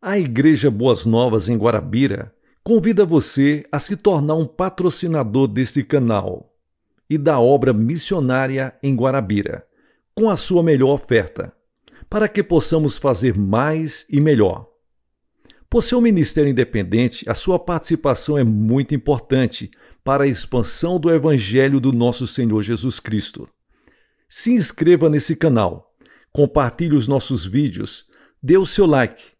A Igreja Boas Novas em Guarabira convida você a se tornar um patrocinador deste canal e da obra missionária em Guarabira, com a sua melhor oferta, para que possamos fazer mais e melhor. Por seu um ministério independente, a sua participação é muito importante para a expansão do Evangelho do nosso Senhor Jesus Cristo. Se inscreva nesse canal, compartilhe os nossos vídeos, dê o seu like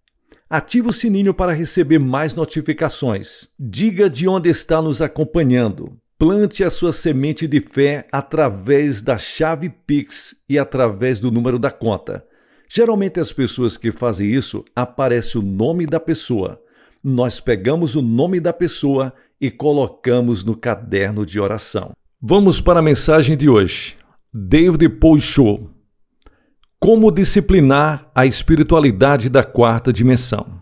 Ative o sininho para receber mais notificações. Diga de onde está nos acompanhando. Plante a sua semente de fé através da chave Pix e através do número da conta. Geralmente as pessoas que fazem isso aparece o nome da pessoa. Nós pegamos o nome da pessoa e colocamos no caderno de oração. Vamos para a mensagem de hoje. David Paul Show como disciplinar a espiritualidade da quarta dimensão?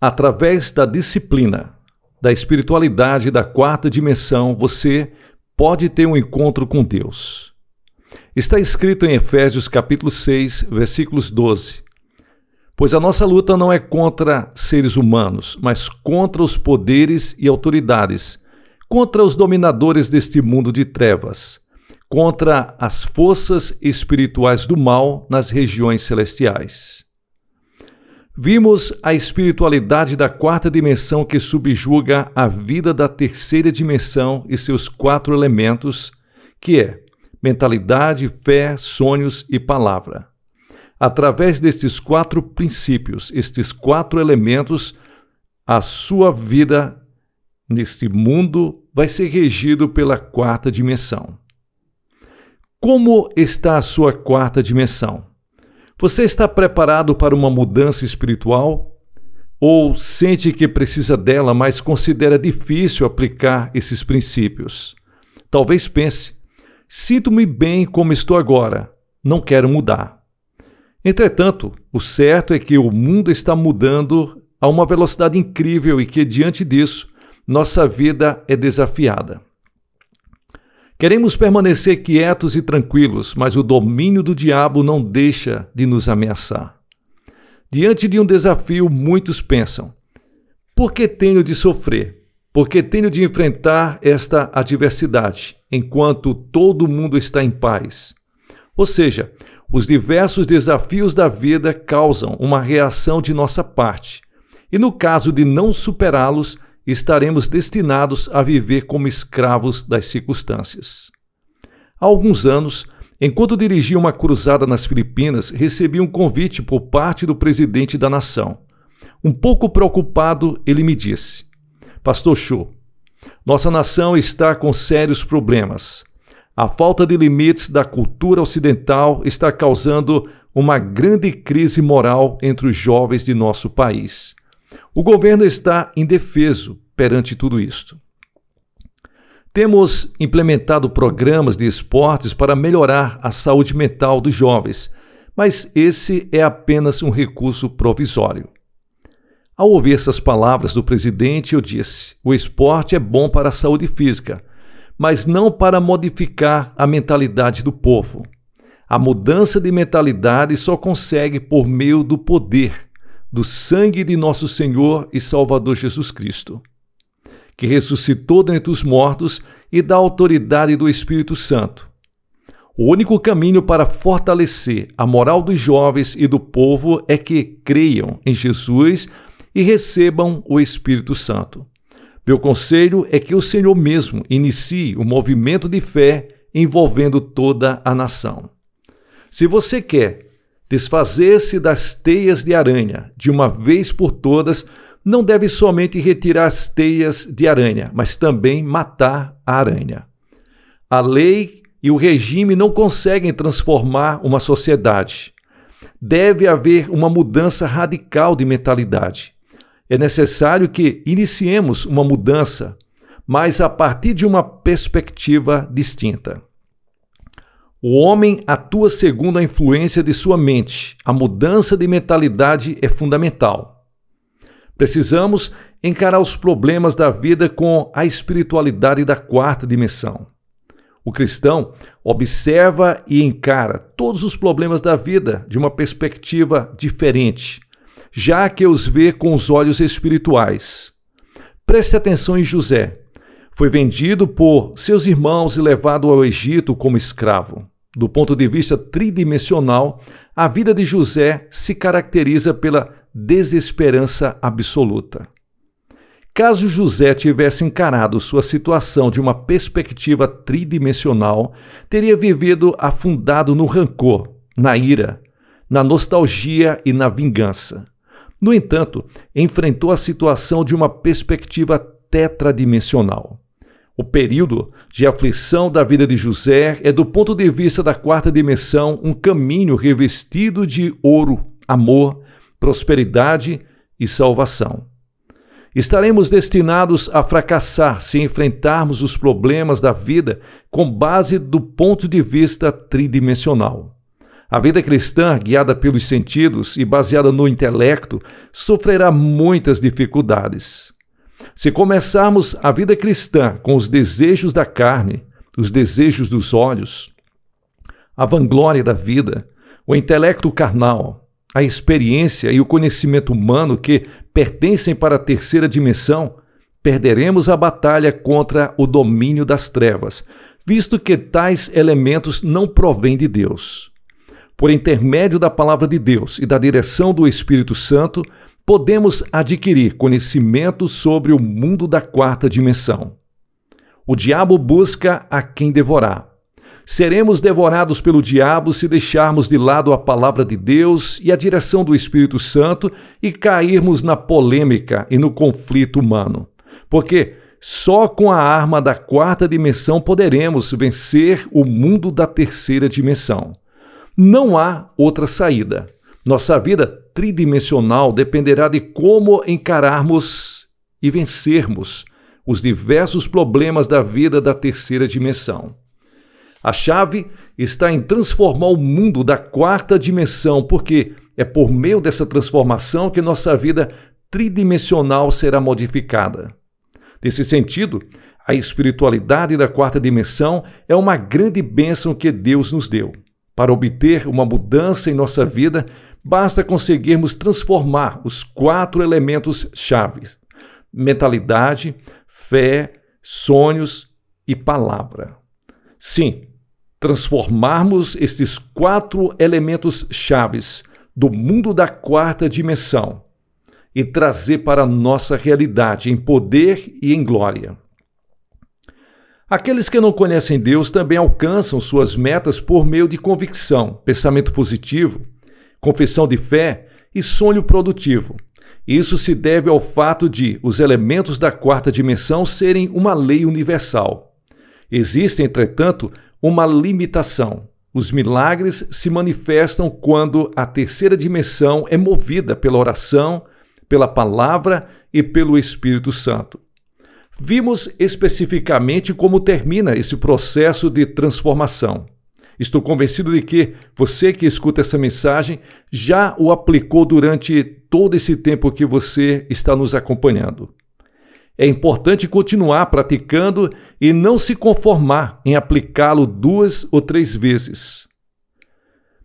Através da disciplina da espiritualidade da quarta dimensão, você pode ter um encontro com Deus. Está escrito em Efésios capítulo 6, versículos 12. Pois a nossa luta não é contra seres humanos, mas contra os poderes e autoridades, contra os dominadores deste mundo de trevas contra as forças espirituais do mal nas regiões celestiais. Vimos a espiritualidade da quarta dimensão que subjuga a vida da terceira dimensão e seus quatro elementos, que é mentalidade, fé, sonhos e palavra. Através destes quatro princípios, estes quatro elementos, a sua vida neste mundo vai ser regido pela quarta dimensão. Como está a sua quarta dimensão? Você está preparado para uma mudança espiritual? Ou sente que precisa dela, mas considera difícil aplicar esses princípios? Talvez pense: sinto-me bem como estou agora, não quero mudar. Entretanto, o certo é que o mundo está mudando a uma velocidade incrível e que, diante disso, nossa vida é desafiada. Queremos permanecer quietos e tranquilos, mas o domínio do diabo não deixa de nos ameaçar. Diante de um desafio, muitos pensam: por que tenho de sofrer? Por que tenho de enfrentar esta adversidade, enquanto todo mundo está em paz? Ou seja, os diversos desafios da vida causam uma reação de nossa parte, e no caso de não superá-los, estaremos destinados a viver como escravos das circunstâncias. Há alguns anos, enquanto dirigia uma cruzada nas Filipinas, recebi um convite por parte do presidente da nação. Um pouco preocupado, ele me disse: Pastor Chu, nossa nação está com sérios problemas. A falta de limites da cultura ocidental está causando uma grande crise moral entre os jovens de nosso país. O governo está indefeso perante tudo isto. Temos implementado programas de esportes para melhorar a saúde mental dos jovens, mas esse é apenas um recurso provisório. Ao ouvir essas palavras do presidente, eu disse: o esporte é bom para a saúde física, mas não para modificar a mentalidade do povo. A mudança de mentalidade só consegue por meio do poder, do sangue de nosso Senhor e Salvador Jesus Cristo, que ressuscitou dentre os mortos e da autoridade do Espírito Santo. O único caminho para fortalecer a moral dos jovens e do povo é que creiam em Jesus e recebam o Espírito Santo. Meu conselho é que o Senhor mesmo inicie o um movimento de fé envolvendo toda a nação. Se você quer Desfazer-se das teias de aranha, de uma vez por todas, não deve somente retirar as teias de aranha, mas também matar a aranha. A lei e o regime não conseguem transformar uma sociedade. Deve haver uma mudança radical de mentalidade. É necessário que iniciemos uma mudança, mas a partir de uma perspectiva distinta. O homem atua segundo a influência de sua mente. A mudança de mentalidade é fundamental. Precisamos encarar os problemas da vida com a espiritualidade da quarta dimensão. O cristão observa e encara todos os problemas da vida de uma perspectiva diferente, já que os vê com os olhos espirituais. Preste atenção em José. Foi vendido por seus irmãos e levado ao Egito como escravo. Do ponto de vista tridimensional, a vida de José se caracteriza pela desesperança absoluta. Caso José tivesse encarado sua situação de uma perspectiva tridimensional, teria vivido afundado no rancor, na ira, na nostalgia e na vingança. No entanto, enfrentou a situação de uma perspectiva tetradimensional. O período de aflição da vida de José é, do ponto de vista da quarta dimensão, um caminho revestido de ouro, amor, prosperidade e salvação. Estaremos destinados a fracassar se enfrentarmos os problemas da vida com base do ponto de vista tridimensional. A vida cristã, guiada pelos sentidos e baseada no intelecto, sofrerá muitas dificuldades. Se começarmos a vida cristã com os desejos da carne, os desejos dos olhos, a vanglória da vida, o intelecto carnal, a experiência e o conhecimento humano que pertencem para a terceira dimensão, perderemos a batalha contra o domínio das trevas, visto que tais elementos não provêm de Deus. Por intermédio da palavra de Deus e da direção do Espírito Santo, podemos adquirir conhecimento sobre o mundo da quarta dimensão. O diabo busca a quem devorar. Seremos devorados pelo diabo se deixarmos de lado a palavra de Deus e a direção do Espírito Santo e cairmos na polêmica e no conflito humano. Porque só com a arma da quarta dimensão poderemos vencer o mundo da terceira dimensão. Não há outra saída. Nossa vida tridimensional dependerá de como encararmos e vencermos os diversos problemas da vida da terceira dimensão. A chave está em transformar o mundo da quarta dimensão, porque é por meio dessa transformação que nossa vida tridimensional será modificada. Nesse sentido, a espiritualidade da quarta dimensão é uma grande bênção que Deus nos deu. Para obter uma mudança em nossa vida, Basta conseguirmos transformar os quatro elementos chaves: mentalidade, fé, sonhos e palavra. Sim, transformarmos estes quatro elementos chaves do mundo da quarta dimensão e trazer para a nossa realidade em poder e em glória. Aqueles que não conhecem Deus também alcançam suas metas por meio de convicção, pensamento positivo, confissão de fé e sonho produtivo. Isso se deve ao fato de os elementos da quarta dimensão serem uma lei universal. Existe, entretanto, uma limitação. Os milagres se manifestam quando a terceira dimensão é movida pela oração, pela palavra e pelo Espírito Santo. Vimos especificamente como termina esse processo de transformação. Estou convencido de que você que escuta essa mensagem já o aplicou durante todo esse tempo que você está nos acompanhando. É importante continuar praticando e não se conformar em aplicá-lo duas ou três vezes.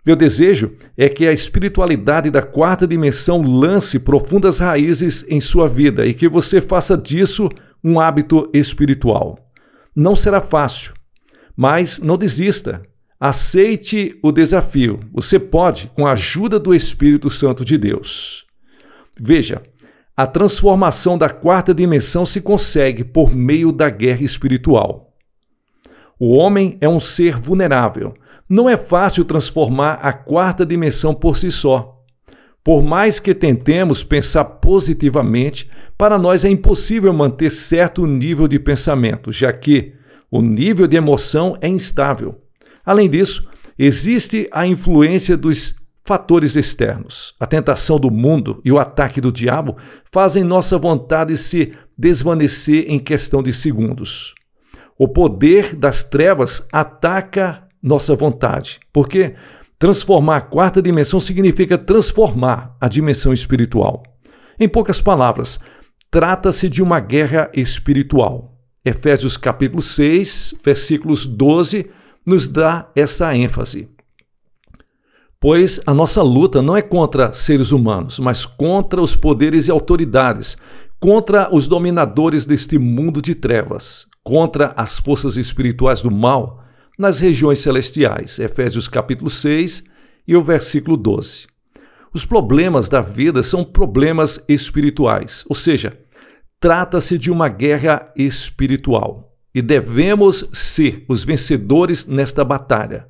Meu desejo é que a espiritualidade da quarta dimensão lance profundas raízes em sua vida e que você faça disso um hábito espiritual. Não será fácil, mas não desista. Aceite o desafio. Você pode com a ajuda do Espírito Santo de Deus. Veja, a transformação da quarta dimensão se consegue por meio da guerra espiritual. O homem é um ser vulnerável. Não é fácil transformar a quarta dimensão por si só. Por mais que tentemos pensar positivamente, para nós é impossível manter certo nível de pensamento, já que o nível de emoção é instável, Além disso, existe a influência dos fatores externos. A tentação do mundo e o ataque do diabo fazem nossa vontade se desvanecer em questão de segundos. O poder das trevas ataca nossa vontade, porque transformar a quarta dimensão significa transformar a dimensão espiritual. Em poucas palavras, trata-se de uma guerra espiritual. Efésios capítulo 6, versículos 12 nos dá essa ênfase. Pois a nossa luta não é contra seres humanos, mas contra os poderes e autoridades, contra os dominadores deste mundo de trevas, contra as forças espirituais do mal nas regiões celestiais. Efésios capítulo 6 e o versículo 12. Os problemas da vida são problemas espirituais, ou seja, trata-se de uma guerra espiritual e devemos ser os vencedores nesta batalha.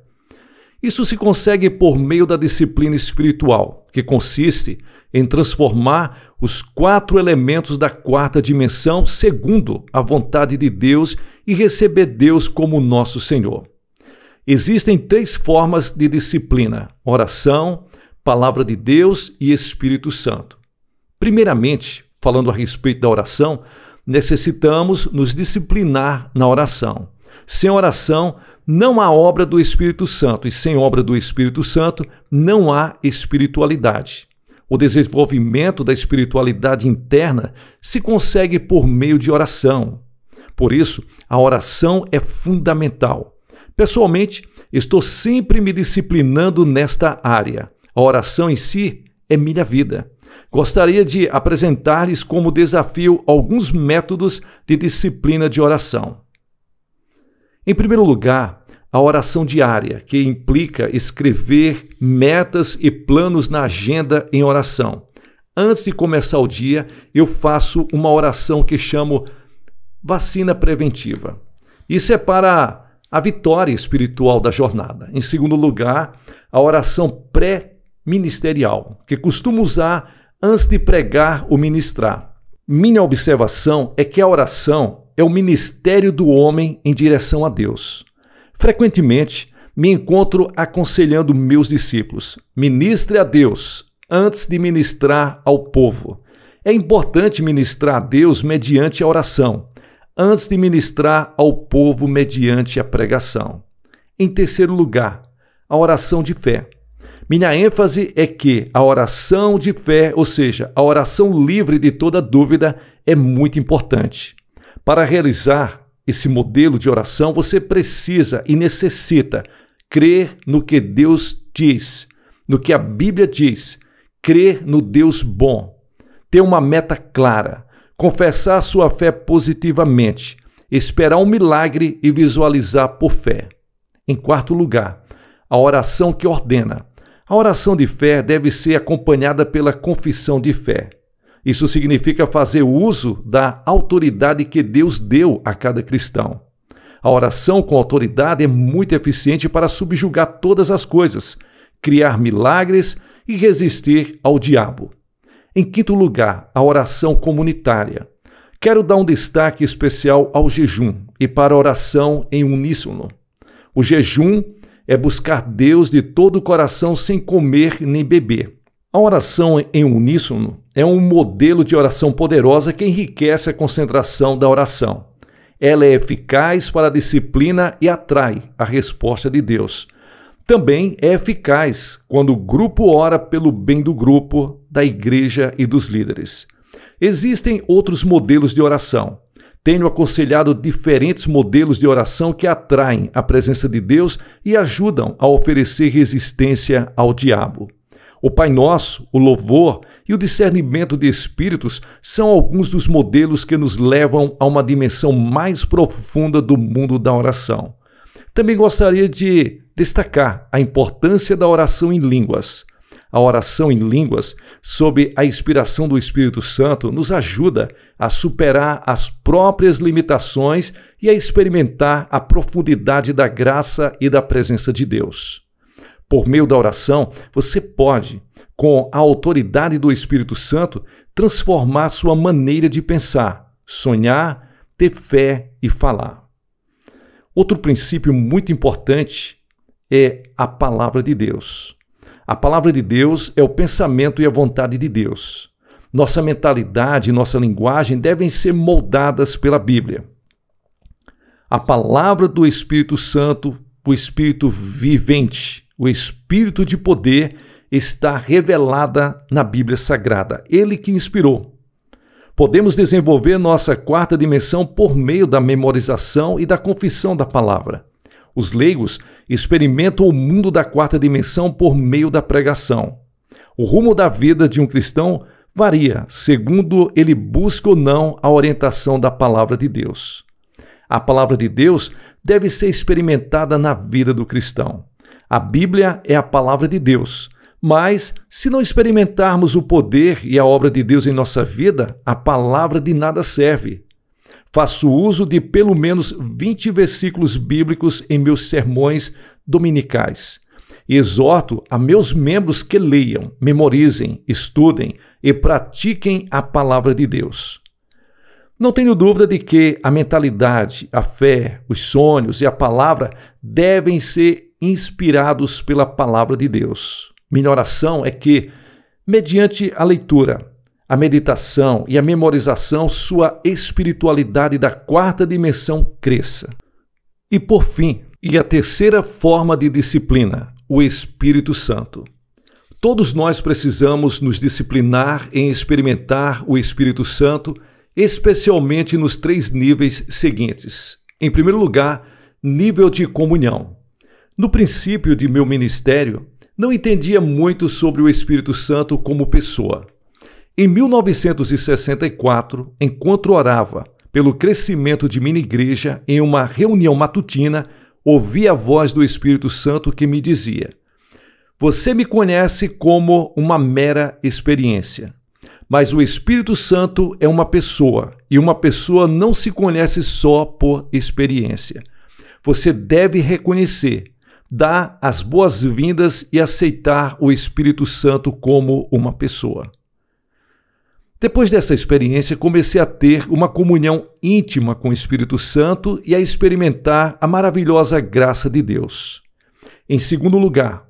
Isso se consegue por meio da disciplina espiritual, que consiste em transformar os quatro elementos da quarta dimensão segundo a vontade de Deus e receber Deus como nosso Senhor. Existem três formas de disciplina: oração, palavra de Deus e Espírito Santo. Primeiramente, falando a respeito da oração, necessitamos nos disciplinar na oração. Sem oração, não há obra do Espírito Santo, e sem obra do Espírito Santo, não há espiritualidade. O desenvolvimento da espiritualidade interna se consegue por meio de oração. Por isso, a oração é fundamental. Pessoalmente, estou sempre me disciplinando nesta área. A oração em si é minha vida gostaria de apresentar-lhes como desafio alguns métodos de disciplina de oração. Em primeiro lugar, a oração diária, que implica escrever metas e planos na agenda em oração. Antes de começar o dia, eu faço uma oração que chamo vacina preventiva. Isso é para a vitória espiritual da jornada. Em segundo lugar, a oração pré-ministerial, que costumo usar antes de pregar ou ministrar. Minha observação é que a oração é o ministério do homem em direção a Deus. Frequentemente, me encontro aconselhando meus discípulos: ministre a Deus antes de ministrar ao povo. É importante ministrar a Deus mediante a oração, antes de ministrar ao povo mediante a pregação. Em terceiro lugar, a oração de fé. Minha ênfase é que a oração de fé, ou seja, a oração livre de toda dúvida, é muito importante. Para realizar esse modelo de oração, você precisa e necessita crer no que Deus diz, no que a Bíblia diz, crer no Deus bom, ter uma meta clara, confessar sua fé positivamente, esperar um milagre e visualizar por fé. Em quarto lugar, a oração que ordena. A oração de fé deve ser acompanhada pela confissão de fé. Isso significa fazer uso da autoridade que Deus deu a cada cristão. A oração com autoridade é muito eficiente para subjugar todas as coisas, criar milagres e resistir ao diabo. Em quinto lugar, a oração comunitária. Quero dar um destaque especial ao jejum e para a oração em uníssono. O jejum é buscar Deus de todo o coração sem comer nem beber. A oração em uníssono é um modelo de oração poderosa que enriquece a concentração da oração. Ela é eficaz para a disciplina e atrai a resposta de Deus. Também é eficaz quando o grupo ora pelo bem do grupo, da igreja e dos líderes. Existem outros modelos de oração. Tenho aconselhado diferentes modelos de oração que atraem a presença de Deus e ajudam a oferecer resistência ao diabo. O Pai Nosso, o louvor e o discernimento de espíritos são alguns dos modelos que nos levam a uma dimensão mais profunda do mundo da oração. Também gostaria de destacar a importância da oração em línguas. A oração em línguas, sob a inspiração do Espírito Santo, nos ajuda a superar as próprias limitações e a experimentar a profundidade da graça e da presença de Deus. Por meio da oração, você pode, com a autoridade do Espírito Santo, transformar sua maneira de pensar, sonhar, ter fé e falar. Outro princípio muito importante é a palavra de Deus. A palavra de Deus é o pensamento e a vontade de Deus. Nossa mentalidade e nossa linguagem devem ser moldadas pela Bíblia. A palavra do Espírito Santo, o Espírito vivente, o Espírito de poder, está revelada na Bíblia Sagrada, ele que inspirou. Podemos desenvolver nossa quarta dimensão por meio da memorização e da confissão da palavra. Os leigos experimentam o mundo da quarta dimensão por meio da pregação. O rumo da vida de um cristão varia segundo ele busca ou não a orientação da palavra de Deus. A palavra de Deus deve ser experimentada na vida do cristão. A Bíblia é a palavra de Deus, mas se não experimentarmos o poder e a obra de Deus em nossa vida, a palavra de nada serve. Faço uso de pelo menos 20 versículos bíblicos em meus sermões dominicais. Exorto a meus membros que leiam, memorizem, estudem e pratiquem a palavra de Deus. Não tenho dúvida de que a mentalidade, a fé, os sonhos e a palavra devem ser inspirados pela palavra de Deus. Minha oração é que, mediante a leitura, a meditação e a memorização, sua espiritualidade da quarta dimensão cresça. E por fim, e a terceira forma de disciplina, o Espírito Santo. Todos nós precisamos nos disciplinar em experimentar o Espírito Santo, especialmente nos três níveis seguintes. Em primeiro lugar, nível de comunhão. No princípio de meu ministério, não entendia muito sobre o Espírito Santo como pessoa. Em 1964, enquanto orava pelo crescimento de minha igreja em uma reunião matutina, ouvi a voz do Espírito Santo que me dizia: Você me conhece como uma mera experiência. Mas o Espírito Santo é uma pessoa e uma pessoa não se conhece só por experiência. Você deve reconhecer, dar as boas-vindas e aceitar o Espírito Santo como uma pessoa. Depois dessa experiência, comecei a ter uma comunhão íntima com o Espírito Santo e a experimentar a maravilhosa graça de Deus. Em segundo lugar,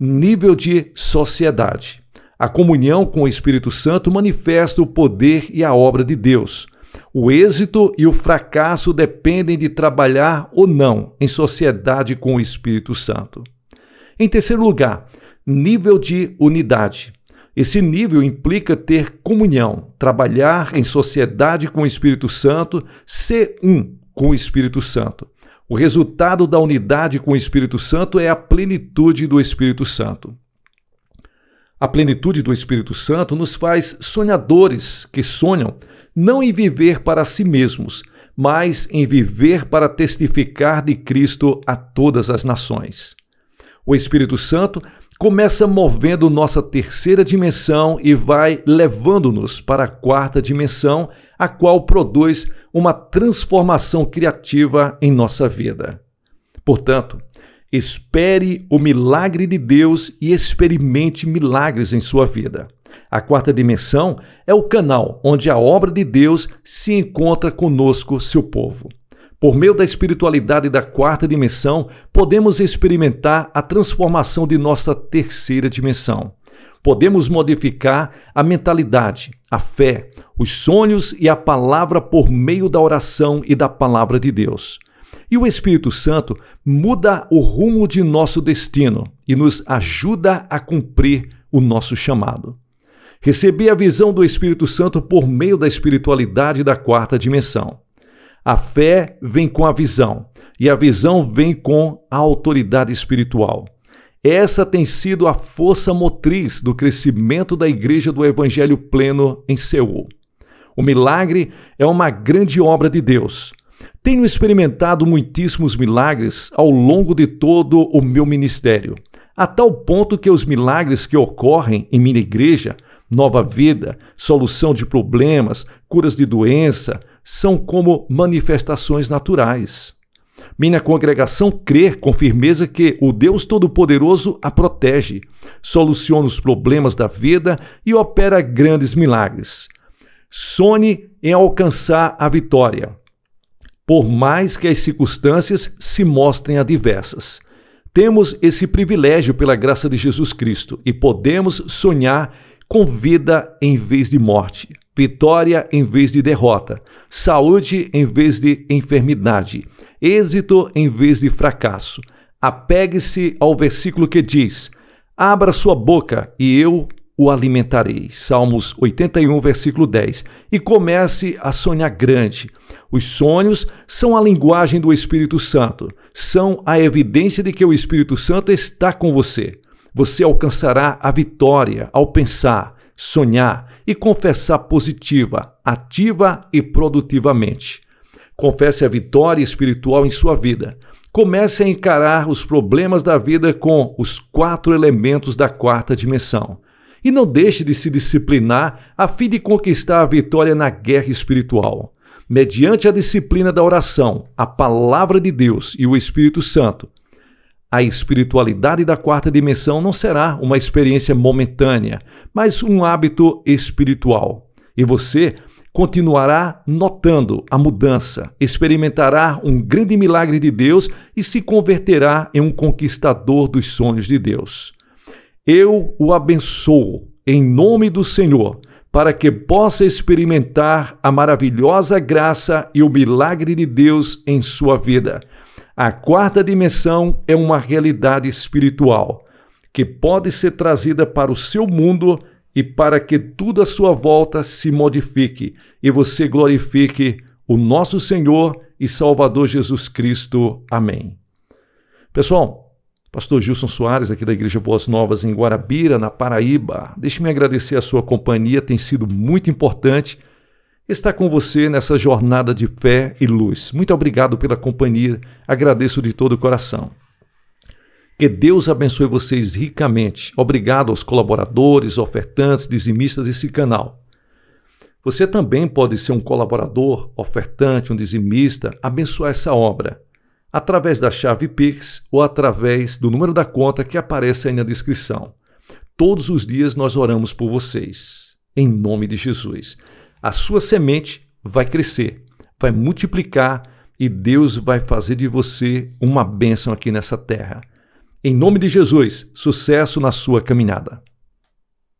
nível de sociedade. A comunhão com o Espírito Santo manifesta o poder e a obra de Deus. O êxito e o fracasso dependem de trabalhar ou não em sociedade com o Espírito Santo. Em terceiro lugar, nível de unidade. Esse nível implica ter comunhão, trabalhar em sociedade com o Espírito Santo, ser um com o Espírito Santo. O resultado da unidade com o Espírito Santo é a plenitude do Espírito Santo. A plenitude do Espírito Santo nos faz sonhadores que sonham não em viver para si mesmos, mas em viver para testificar de Cristo a todas as nações. O Espírito Santo começa movendo nossa terceira dimensão e vai levando-nos para a quarta dimensão, a qual produz uma transformação criativa em nossa vida. Portanto, espere o milagre de Deus e experimente milagres em sua vida. A quarta dimensão é o canal onde a obra de Deus se encontra conosco, seu povo. Por meio da espiritualidade da quarta dimensão, podemos experimentar a transformação de nossa terceira dimensão. Podemos modificar a mentalidade, a fé, os sonhos e a palavra por meio da oração e da palavra de Deus. E o Espírito Santo muda o rumo de nosso destino e nos ajuda a cumprir o nosso chamado. Receber a visão do Espírito Santo por meio da espiritualidade da quarta dimensão. A fé vem com a visão, e a visão vem com a autoridade espiritual. Essa tem sido a força motriz do crescimento da Igreja do Evangelho Pleno em Seul. O milagre é uma grande obra de Deus. Tenho experimentado muitíssimos milagres ao longo de todo o meu ministério, a tal ponto que os milagres que ocorrem em minha igreja, nova vida, solução de problemas, curas de doença, são como manifestações naturais. Minha congregação crê com firmeza que o Deus Todo-Poderoso a protege, soluciona os problemas da vida e opera grandes milagres. Sonhe em alcançar a vitória, por mais que as circunstâncias se mostrem adversas. Temos esse privilégio pela graça de Jesus Cristo e podemos sonhar com vida em vez de morte vitória em vez de derrota, saúde em vez de enfermidade, êxito em vez de fracasso. Apegue-se ao versículo que diz: Abra sua boca e eu o alimentarei. Salmos 81, versículo 10. E comece a sonhar grande. Os sonhos são a linguagem do Espírito Santo, são a evidência de que o Espírito Santo está com você. Você alcançará a vitória ao pensar, sonhar e confessar positiva, ativa e produtivamente. Confesse a vitória espiritual em sua vida. Comece a encarar os problemas da vida com os quatro elementos da quarta dimensão. E não deixe de se disciplinar a fim de conquistar a vitória na guerra espiritual. Mediante a disciplina da oração, a palavra de Deus e o Espírito Santo, a espiritualidade da quarta dimensão não será uma experiência momentânea, mas um hábito espiritual. E você continuará notando a mudança, experimentará um grande milagre de Deus e se converterá em um conquistador dos sonhos de Deus. Eu o abençoo em nome do Senhor, para que possa experimentar a maravilhosa graça e o milagre de Deus em sua vida. A quarta dimensão é uma realidade espiritual que pode ser trazida para o seu mundo e para que tudo à sua volta se modifique e você glorifique o nosso Senhor e Salvador Jesus Cristo. Amém. Pessoal, Pastor Gilson Soares, aqui da Igreja Boas Novas, em Guarabira, na Paraíba, deixe-me agradecer a sua companhia, tem sido muito importante está com você nessa jornada de fé e luz. Muito obrigado pela companhia, agradeço de todo o coração. Que Deus abençoe vocês ricamente. Obrigado aos colaboradores, ofertantes, dizimistas desse canal. Você também pode ser um colaborador, ofertante, um dizimista, abençoar essa obra através da chave Pix ou através do número da conta que aparece aí na descrição. Todos os dias nós oramos por vocês. Em nome de Jesus a sua semente vai crescer, vai multiplicar e Deus vai fazer de você uma bênção aqui nessa terra. Em nome de Jesus, sucesso na sua caminhada.